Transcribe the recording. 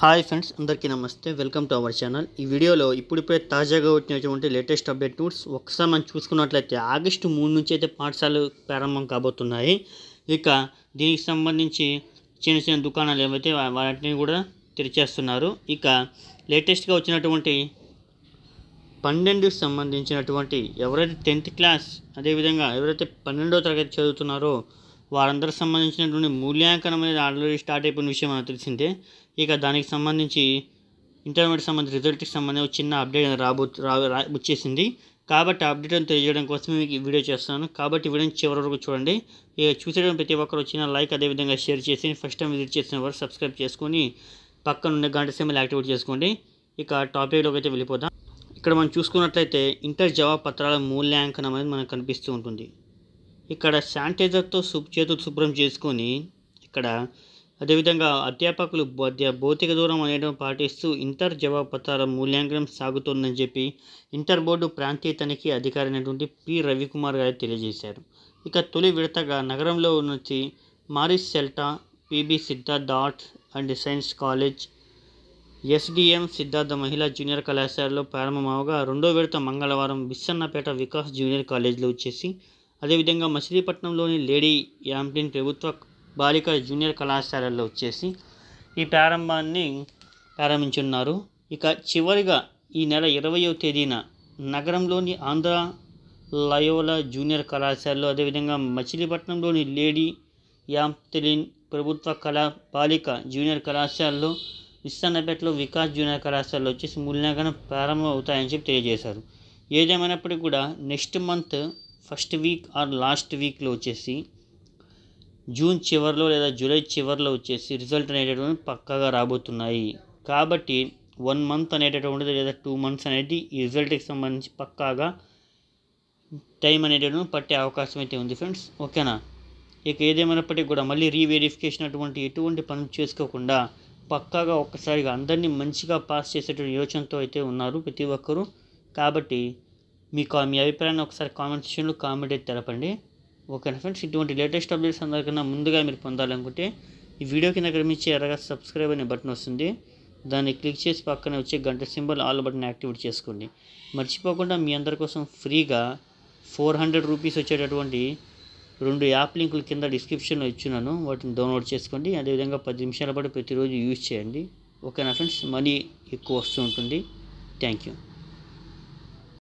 hi friends అందరికీ నమస్తే welcome to our channel ఈ వీడియోలో ఇప్పుడిప్పుడే తాజాగా వచ్చినటువంటి లేటెస్ట్ అప్డేట్ నోట్స్ ఒకసారి మనం చూసుకున్నట్లయితే ఆగస్టు మూడు నుంచి అయితే పాఠశాలలు ప్రారంభం కాబోతున్నాయి ఇక దీనికి సంబంధించి చిన్న చిన్న దుకాణాలు ఏవైతే వాటిని కూడా తెరిచేస్తున్నారు ఇక లేటెస్ట్గా వచ్చినటువంటి పన్నెండుకి సంబంధించినటువంటి ఎవరైతే టెన్త్ క్లాస్ అదేవిధంగా ఎవరైతే పన్నెండో తరగతి చదువుతున్నారో వారందరికి సంబంధించినటువంటి మూల్యాంకనం అనేది ఆల్రెడీ స్టార్ట్ అయిపోయిన విషయం మనకు తెలిసిందే ఇక దానికి సంబంధించి ఇంటర్మీడియట్ సంబంధించి రిజల్ట్కి సంబంధించి చిన్న అప్డేట్ అనేది రాబో రా వచ్చేసింది కాబట్టి అప్డేట్ అని తెలియజేయడం కోసం మీకు ఈ వీడియో చేస్తాను కాబట్టి వీడియో చివరి వరకు చూడండి ఇక చూసేటువంటి ప్రతి ఒక్కరు వచ్చిన లైక్ అదేవిధంగా షేర్ చేసి ఫస్ట్ టైం విజిట్ చేసిన వారు సబ్స్క్రైబ్ చేసుకొని పక్కన ఉండే గంట సేమలు యాక్టివేట్ చేసుకోండి ఇక టాపిక్లోకి అయితే వెళ్ళిపోదాం ఇక్కడ మనం చూసుకున్నట్లయితే ఇంటర్ జవాబు పత్రాల మూల్యాంకనం అనేది మనకు కనిపిస్తూ ఉంటుంది ఇక్కడ శానిటైజర్తో శుభ్ చేతులు శుభ్రం చేసుకొని ఇక్కడ అదేవిధంగా అధ్యాపకులు మధ్య భౌతిక దూరం అనేది పాటిస్తూ ఇంటర్ జవాబు పత్రాల మూల్యాంకనం సాగుతుందని చెప్పి ఇంటర్ బోర్డు ప్రాంతీయ తనిఖీ అధికారి అయినటువంటి పి రవికుమార్ గారు తెలియజేశారు ఇక తొలి విడతగా నగరంలో నుంచి మారిస్ సెల్టా PB Siddhartha arts and science college SDM Siddhartha మహిళా జూనియర్ కళాశాలలో ప్రారంభమవగా రెండో విడత మంగళవారం విస్సన్నపేట వికాస్ జూనియర్ కాలేజీలో వచ్చేసి అదేవిధంగా మచిలీపట్నంలోని లేడీ యాంప్లిన్ ప్రభుత్వ బాలికల జూనియర్ కళాశాలలో వచ్చేసి ఈ ప్రారంభాన్ని ప్రారంభించున్నారు ఇక చివరిగా ఈ నెల ఇరవయో తేదీన నగరంలోని ఆంధ్ర లయోలా జూనియర్ కళాశాలలో అదేవిధంగా మచిలీపట్నంలోని లేడీ యాంప్లిన్ ప్రభుత్వ కళా బాలిక జూనియర్ కళాశాలలో ఇస్సానపేటలో వికాస్ జూనియర్ కళాశాలలో వచ్చేసి మూల్యాంకనం ప్రారంభం అవుతాయని చెప్పి తెలియజేశారు ఏదేమైనప్పటికీ కూడా next month first week or last వీక్లో వచ్చేసి జూన్ చివరిలో లేదా జూలై చివరిలో వచ్చేసి రిజల్ట్ అనేటటువంటి పక్కాగా రాబోతున్నాయి కాబట్టి వన్ మంత్ అనేటటువంటిది లేదా టూ మంత్స్ అనేది ఈ రిజల్ట్కి సంబంధించి పక్కాగా టైం అనేటటువంటి పట్టే అవకాశం అయితే ఉంది ఫ్రెండ్స్ ఓకేనా ఇక ఏదేమైనప్పటికీ కూడా మళ్ళీ రీవెరిఫికేషన్ అటువంటి ఎటువంటి పనులు చేసుకోకుండా పక్కాగా ఒక్కసారిగా అందరినీ మంచిగా పాస్ చేసేటువంటి యోచనతో అయితే ఉన్నారు ప్రతి ఒక్కరూ కాబట్టి మీకు మీ అభిప్రాయాన్ని ఒకసారి కామెంట్ సెక్షన్లో కామెంట్ అయితే తెలపండి ఓకేనా ఫ్రెండ్స్ ఇటువంటి లేటెస్ట్ అప్డేట్స్ అందరికన్నా ముందుగా మీరు పొందాలనుకుంటే ఈ వీడియో కింద మించి ఎర్రగా సబ్స్క్రైబ్ అనే బటన్ వస్తుంది దాన్ని క్లిక్ చేసి పక్కనే వచ్చే గంట సింబల్ ఆల్ బటన్ యాక్టివేట్ చేసుకోండి మర్చిపోకుండా మీ అందరి కోసం ఫ్రీగా ఫోర్ హండ్రెడ్ రూపీస్ వచ్చేటటువంటి రెండు యాప్ లింకులు కింద డిస్క్రిప్షన్లో ఇచ్చున్నాను వాటిని డౌన్లోడ్ చేసుకోండి అదేవిధంగా పది నిమిషాల పాటు ప్రతిరోజు యూజ్ చేయండి ఓకేనా ఫ్రెండ్స్ మనీ ఎక్కువ వస్తూ ఉంటుంది థ్యాంక్ యూ